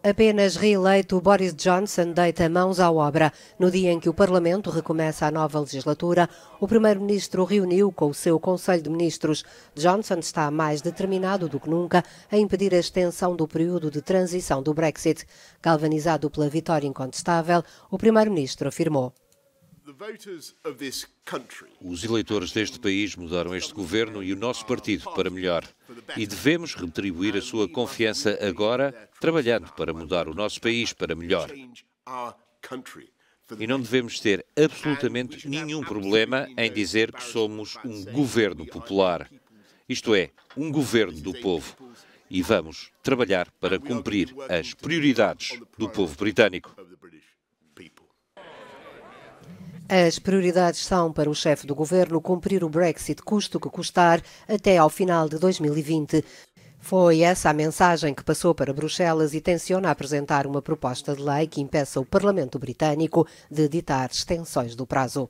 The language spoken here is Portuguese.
Apenas reeleito, Boris Johnson deita mãos à obra. No dia em que o Parlamento recomeça a nova legislatura, o Primeiro-Ministro reuniu com o seu Conselho de Ministros. Johnson está mais determinado do que nunca a impedir a extensão do período de transição do Brexit. Galvanizado pela vitória incontestável, o Primeiro-Ministro afirmou. Os eleitores deste país mudaram este governo e o nosso partido para melhor e devemos retribuir a sua confiança agora, trabalhando para mudar o nosso país para melhor. E não devemos ter absolutamente nenhum problema em dizer que somos um governo popular, isto é, um governo do povo. E vamos trabalhar para cumprir as prioridades do povo britânico. As prioridades são para o chefe do governo cumprir o Brexit, custo que custar, até ao final de 2020. Foi essa a mensagem que passou para Bruxelas e tenciona apresentar uma proposta de lei que impeça o Parlamento Britânico de ditar extensões do prazo.